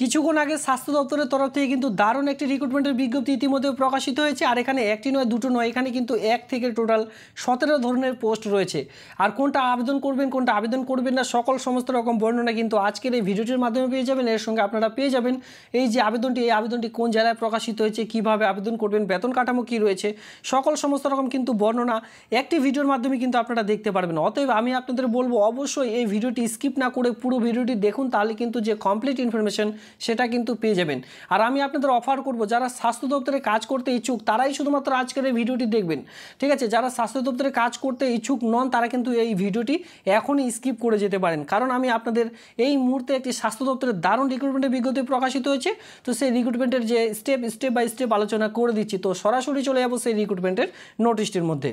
কিছুক্ষণ আগে স্বাস্থ্য দপ্তরের তরফ থেকে কিন্তু দারুণ একটি রিক্রুটমেন্টের বিজ্ঞপ্তি ইতিমধ্যে প্রকাশিত হয়েছে আর এখানে একটি নয় দুটো নয় এখানে কিন্তু এক থেকে টোটাল সতেরো ধরনের পোস্ট রয়েছে আর কোনটা আবেদন করবেন কোনটা আবেদন করবেন না সকল সমস্ত রকম বর্ণনা কিন্তু আজকের এই ভিডিওটির মাধ্যমে পেয়ে যাবেন এর সঙ্গে আপনারা পেয়ে যাবেন এই যে আবেদনটি এই আবেদনটি কোন জেলায় প্রকাশিত হয়েছে কিভাবে আবেদন করবেন বেতন কাঠামো কি রয়েছে সকল সমস্ত রকম কিন্তু বর্ণনা একটি ভিডিওর মাধ্যমে কিন্তু আপনারা দেখতে পারবেন অতএব আমি আপনাদের বলবো অবশ্যই এই ভিডিওটি স্কিপ না করে পুরো ভিডিওটি দেখুন তাহলে কিন্তু যে কমপ্লিট ইনফরমেশন সেটা কিন্তু পেয়ে যাবেন আর আমি আপনাদের অফার করব যারা স্বাস্থ্য দপ্তরে কাজ করতে ইচ্ছুক তারাই শুধুমাত্র আজকের এই ভিডিওটি দেখবেন ঠিক আছে যারা স্বাস্থ্য দপ্তরে কাজ করতে ইচ্ছুক নন তারা কিন্তু এই ভিডিওটি এখনই স্কিপ করে যেতে পারেন কারণ আমি আপনাদের এই মুহূর্তে একটি স্বাস্থ্য দপ্তরের দারুণ রিক্রুটমেন্টের বিজ্ঞপ্তি প্রকাশিত হয়েছে তো সেই রিক্রুটমেন্টের যে স্টেপ স্টেপ বাই স্টেপ আলোচনা করে দিচ্ছি তো সরাসরি চলে যাবো সেই রিক্রুটমেন্টের নোটিশটির মধ্যে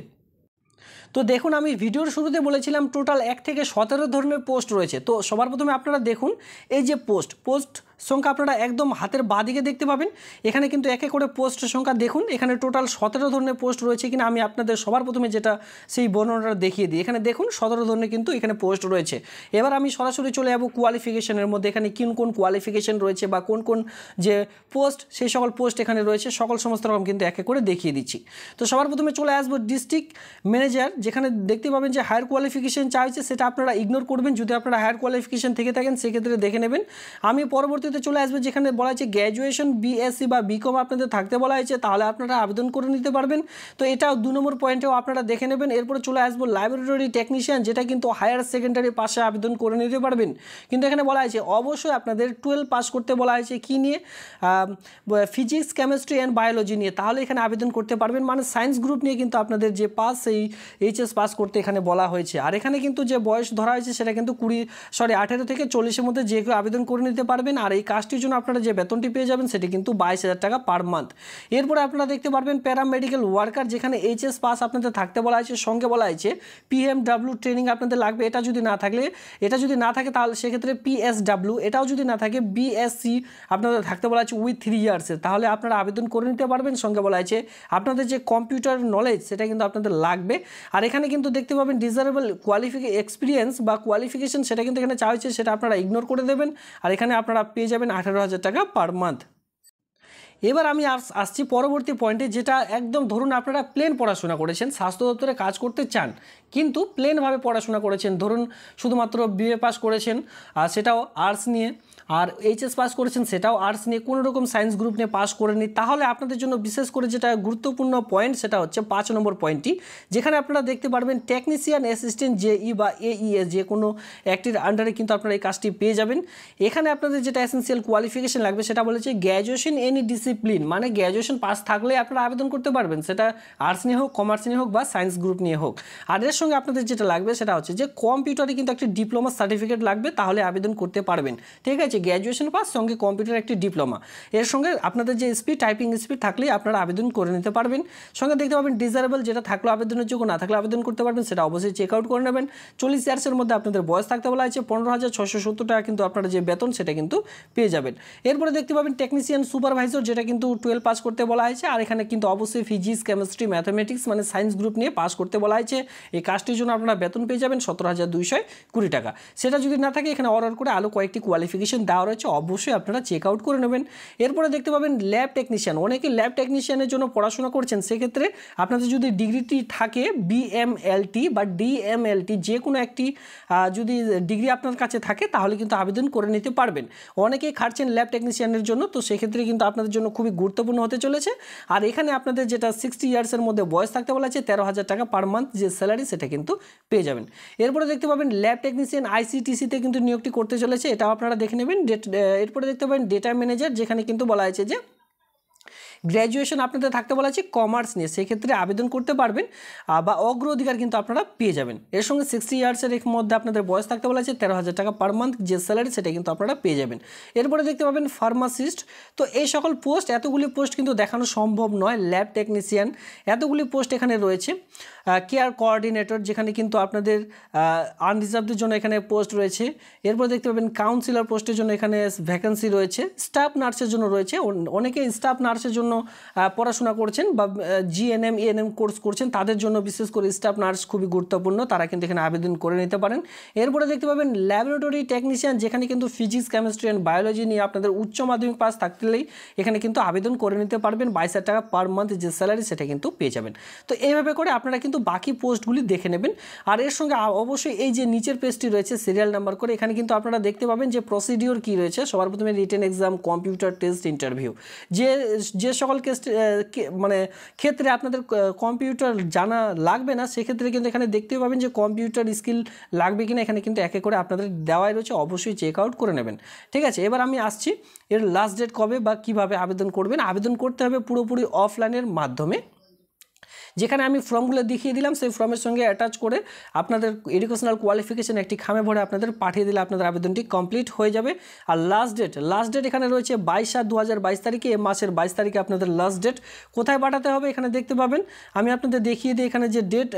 তো দেখুন আমি ভিডিওর শুরুতে বলেছিলাম টোটাল এক থেকে সতেরো ধরনের পোস্ট রয়েছে তো সবার প্রথমে আপনারা দেখুন এই যে পোস্ট পোস্ট সংখ্যা আপনারা একদম হাতের দিকে দেখতে পাবেন এখানে কিন্তু একে করে পোস্ট সংখ্যা দেখুন এখানে টোটাল সতেরো ধরনের পোস্ট রয়েছে কিনা আমি আপনাদের সবার প্রথমে যেটা সেই বর্ণনাটা দেখিয়ে দিই এখানে দেখুন সতেরো ধরনের কিন্তু এখানে পোস্ট রয়েছে এবার আমি সরাসরি চলে যাবো কোয়ালিফিকেশনের মধ্যে এখানে কোন কোন কোয়ালিফিকেশন রয়েছে বা কোন কোন যে পোস্ট সেই সকল পোস্ট এখানে রয়েছে সকল সমস্ত রকম কিন্তু একে করে দেখিয়ে দিচ্ছি তো সবার প্রথমে চলে আসবো ডিস্ট্রিক্ট ম্যানেজার যেখানে দেখতে পাবেন যে হায়ার কোয়ালিফিকেশন চাইছে সেটা আপনারা ইগনোর করবেন যদি আপনারা হায়ার কোয়ালিফিকেশন থেকে থাকেন সেক্ষেত্রে দেখে নেবেন আমি পরবর্তী ভিডিওতে চলে আসবে যেখানে বলা হয়েছে গ্র্যাজুয়েশন বিএসসি বা বিকম আপনাদের থাকতে বলা হয়েছে তাহলে আপনারা আবেদন করে নিতে পারবেন তো এটাও দু নম্বর পয়েন্টেও আপনারা দেখে নেবেন এরপরে চলে আসবো লাইব্রেরি টেকনিশিয়ান যেটা কিন্তু হায়ার সেকেন্ডারি পাশে আবেদন করে নিতে পারবেন কিন্তু এখানে বলা হয়েছে অবশ্যই আপনাদের টুয়েলভ পাস করতে বলা হয়েছে কী নিয়ে ফিজিক্স কেমিস্ট্রি অ্যান্ড বায়োলজি নিয়ে তাহলে এখানে আবেদন করতে পারবেন মানে সায়েন্স গ্রুপ নিয়ে কিন্তু আপনাদের যে পাস সেই এইচএস পাস করতে এখানে বলা হয়েছে আর এখানে কিন্তু যে বয়স ধরা হয়েছে সেটা কিন্তু কুড়ি সরি আঠেরো থেকে চল্লিশের মধ্যে যে কেউ আবেদন করে নিতে পারবেন আর এই কাজটির জন্য আপনারা যে বেতনটি পেয়ে যাবেন সেটি কিন্তু বাইশ হাজার টাকা পার মান্থ এরপরে আপনারা দেখতে পারবেন প্যারামেডিক্যাল ওয়ার্কার যেখানে এইচএস পাস আপনাদের থাকতে বলা হয়েছে সঙ্গে বলা হয়েছে পিএমডাব্লিউ ট্রেনিং আপনাদের লাগবে এটা যদি না থাকলে এটা যদি না থাকে তাহলে সেক্ষেত্রে পিএসডাব্লিউ এটাও যদি না থাকে বিএসসি আপনাদের থাকতে বলা হয়েছে উইথ থ্রি ইয়ার্সের তাহলে আপনারা আবেদন করে নিতে পারবেন সঙ্গে বলা হয়েছে আপনাদের যে কম্পিউটার নলেজ সেটা কিন্তু আপনাদের লাগবে আর এখানে কিন্তু দেখতে পাবেন ডিজারেবল কোয়ালিফিকে এক্সপিরিয়েন্স বা কোয়ালিফিকেশন সেটা কিন্তু এখানে চাওয়া হয়েছে সেটা আপনারা ইগনোর করে দেবেন আর এখানে আপনারা পে পেয়ে যাবেন আঠারো হাজার টাকা পার মান্থ এবার আমি আসছি পরবর্তী পয়েন্টে যেটা একদম ধরুন আপনারা প্লেন পড়াশোনা করেছেন স্বাস্থ্য দপ্তরে কাজ করতে চান কিন্তু প্লেনভাবে পড়াশোনা করেছেন ধরুন শুধুমাত্র বিএ পাস করেছেন আর সেটাও আর্টস নিয়ে আর এইচএস পাস করেছেন সেটাও আর্টস নিয়ে কোনো রকম সায়েন্স গ্রুপ নিয়ে পাস করেনি তাহলে আপনাদের জন্য বিশেষ করে যেটা গুরুত্বপূর্ণ পয়েন্ট সেটা হচ্ছে পাঁচ নম্বর পয়েন্টটি যেখানে আপনারা দেখতে পারবেন টেকনিশিয়ান অ্যাসিস্ট্যান্ট জেই বা এইএস e যে কোনো একটির আন্ডারে কিন্তু আপনারা এই কাজটি পেয়ে যাবেন এখানে আপনাদের যেটা এসেন্সিয়াল কোয়ালিফিকেশন লাগবে সেটা বলেছে গ্র্যাজুয়েশন এনি ডিসি ডিসিপ্লিন মানে গ্র্যাজুয়েশন পাস থাকলে আপনারা আবেদন করতে পারবেন সেটা আর্টস নিয়ে হোক কমার্স নিয়ে হোক বা সায়েন্স গ্রুপ নিয়ে হোক আর এর সঙ্গে আপনাদের যেটা লাগবে সেটা হচ্ছে যে কম্পিউটারে কিন্তু একটি ডিপ্লোমা সার্টিফিকেট লাগবে তাহলে আবেদন করতে পারবেন ঠিক আছে গ্র্যাজুয়েশন পাস সঙ্গে কম্পিউটার একটি ডিপ্লোমা এর সঙ্গে আপনাদের যে স্পিড টাইপিং স্পিড থাকলে আপনারা আবেদন করে নিতে পারবেন সঙ্গে দেখতে পাবেন ডিজারেবল যেটা থাকলো আবেদনের যোগ্য না থাকলে আবেদন করতে পারবেন সেটা অবশ্যই চেক আউট করে নেবেন চল্লিশ ইয়ার্সের মধ্যে আপনাদের বয়স থাকতে বলা হয়েছে পনেরো হাজার ছশো সত্তর টাকা কিন্তু আপনারা যে বেতন সেটা কিন্তু পেয়ে যাবেন এরপরে দেখতে পাবেন টেকনিশিয়ান সুপারভাইজার যেটা এটা কিন্তু টুয়েলভ পাস করতে বলা হয়েছে আর এখানে কিন্তু অবশ্যই ফিজিক্স কেমিস্ট্রি ম্যাথামেটিক্স মানে সায়েন্স গ্রুপ নিয়ে পাস করতে বলা হয়েছে এই কাজটির জন্য আপনারা বেতন পেয়ে যাবেন সতেরো হাজার দুইশো কুড়ি টাকা সেটা যদি না থাকে এখানে অর্ডার করে আলো কয়েকটি কোয়ালিফিকেশন দেওয়া রয়েছে অবশ্যই আপনারা চেক আউট করে নেবেন এরপরে দেখতে পাবেন ল্যাব টেকনিশিয়ান অনেকে ল্যাব টেকনিশিয়ানের জন্য পড়াশোনা করছেন সেক্ষেত্রে আপনাদের যদি ডিগ্রিটি থাকে বিএমএলটি বা ডিএমএলটি যে কোনো একটি যদি ডিগ্রি আপনার কাছে থাকে তাহলে কিন্তু আবেদন করে নিতে পারবেন অনেকেই খাটছেন ল্যাব টেকনিশিয়ানের জন্য তো সেক্ষেত্রে কিন্তু আপনাদের জন্য জন্য খুবই গুরুত্বপূর্ণ হতে চলেছে আর এখানে আপনাদের যেটা সিক্সটি ইয়ার্সের মধ্যে বয়স থাকতে বলা আছে তেরো হাজার টাকা পার মান্থ যে স্যালারি সেটা কিন্তু পেয়ে যাবেন এরপরে দেখতে পাবেন ল্যাব টেকনিশিয়ান আইসিটিসিতে কিন্তু নিয়োগটি করতে চলেছে এটাও আপনারা দেখে নেবেন ডেট এরপরে দেখতে পাবেন ডেটা ম্যানেজার যেখানে কিন্তু বলা হয়েছে যে গ্র্যাজুয়েশন আপনাদের থাকতে বলা আছে কমার্স নিয়ে সেক্ষেত্রে আবেদন করতে পারবেন বা অগ্র অধিকার কিন্তু আপনারা পেয়ে যাবেন এর সঙ্গে সিক্সটি ইয়ার্সের এর মধ্যে আপনাদের বয়স থাকতে বলা আছে তেরো হাজার টাকা পার মান্থ যে স্যালারি সেটা কিন্তু আপনারা পেয়ে যাবেন এরপরে দেখতে পাবেন ফার্মাসিস্ট তো এই সকল পোস্ট এতগুলি পোস্ট কিন্তু দেখানো সম্ভব নয় ল্যাব টেকনিশিয়ান এতগুলি পোস্ট এখানে রয়েছে কেয়ার কোঅর্ডিনেটর যেখানে কিন্তু আপনাদের আনরিজার্ভদের জন্য এখানে পোস্ট রয়েছে এরপর দেখতে পাবেন কাউন্সিলর পোস্টের জন্য এখানে ভ্যাকেন্সি রয়েছে স্টাফ নার্সের জন্য রয়েছে অনেকে স্টাফ নার্সের জন্য জন্য পড়াশোনা করছেন বা জিএনএম ইএনএম কোর্স করছেন তাদের জন্য বিশেষ করে স্টাফ নার্স খুবই গুরুত্বপূর্ণ তারা কিন্তু এখানে আবেদন করে নিতে পারেন এরপরে দেখতে পাবেন ল্যাবরেটরি টেকনিশিয়ান যেখানে কিন্তু ফিজিক্স কেমিস্ট্রি অ্যান্ড বায়োলজি নিয়ে আপনাদের উচ্চ মাধ্যমিক পাস থাকলেই এখানে কিন্তু আবেদন করে নিতে পারবেন বাইশ হাজার টাকা পার মান্থ যে স্যালারি সেটা কিন্তু পেয়ে যাবেন তো এইভাবে করে আপনারা কিন্তু বাকি পোস্টগুলি দেখে নেবেন আর এর সঙ্গে অবশ্যই এই যে নিচের পেজটি রয়েছে সিরিয়াল নাম্বার করে এখানে কিন্তু আপনারা দেখতে পাবেন যে প্রসিডিওর কী রয়েছে সবার প্রথমে written exam computer test interview যে যে সকল মানে ক্ষেত্রে আপনাদের কম্পিউটার জানা লাগবে না সেক্ষেত্রে কিন্তু এখানে দেখতে পাবেন যে কম্পিউটার স্কিল লাগবে কিনা এখানে কিন্তু একে করে আপনাদের দেওয়াই রয়েছে অবশ্যই চেক আউট করে নেবেন ঠিক আছে এবার আমি আসছি এর লাস্ট ডেট কবে বা কিভাবে আবেদন করবেন আবেদন করতে হবে পুরোপুরি অফলাইনের মাধ্যমে যেখানে আমি ফর্মগুলো দেখিয়ে দিলাম সেই ফর্মের সঙ্গে অ্যাটাচ করে আপনাদের এডুকেশনাল কোয়ালিফিকেশান একটি খামে ভরে আপনাদের পাঠিয়ে দিলে আপনাদের আবেদনটি কমপ্লিট হয়ে যাবে আর লাস্ট ডেট লাস্ট ডেট এখানে রয়েছে বাইশ সাত দু তারিখে এ মাসের বাইশ তারিখে আপনাদের লাস্ট ডেট কোথায় পাঠাতে হবে এখানে দেখতে পাবেন আমি আপনাদের দেখিয়ে দিই এখানে যে ডেট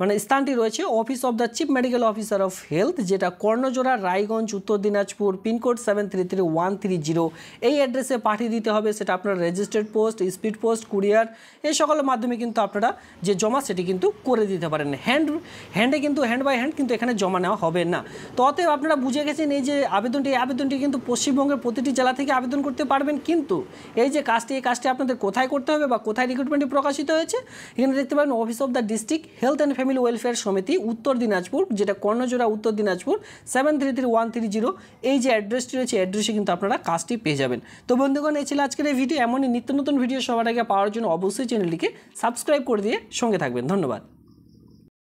মানে স্থানটি রয়েছে office of the chief medical officer of health যেটা Karnajora Raiganj Uttar Dinajpur pincode seven three three one three zero এই অ্যাড্রেসে পাঠিয়ে দিতে হবে সেটা আপনার registered post speed post courier এই সকল সকলের মাধ্যমে কিন্তু আপনারা যে জমা সেটি কিন্তু করে দিতে পারেন হ্যান্ড হ্যান্ডে কিন্তু হ্যান্ড বাই হ্যান্ড কিন্তু এখানে জমা নেওয়া হবে না তো অতএব আপনারা বুঝে গেছেন এই যে আবেদনটি আবেদনটি কিন্তু পশ্চিমবঙ্গের প্রতিটি জেলা থেকে আবেদন করতে পারবেন কিন্তু এই যে কাজটি এই কাজটি আপনাদের কোথায় করতে হবে বা কোথায় রিক্রুটমেন্টটি প্রকাশিত হয়েছে এখানে দেখতে পাবেন office of the district health and family welfare Samiti Uttar Dinajpur যেটা Karnajora Uttar Dinajpur seven three three one three zero এই যে অ্যাড্রেসটি রয়েছে অ্যাড্রেসে কিন্তু আপনারা কাজটি পেয়ে যাবেন তো বন্ধুগণ এই ছিল আজকের এই ভিডিও এমনই নিত্য নতুন ভিডিও সবার আগে পাওয়ার জন্য অবশ্যই চ্যানেলটি চ্যানেলকে সাবস্ক্রাইব করে দিয়ে সঙ্গে থাকবেন ধন্যবাদ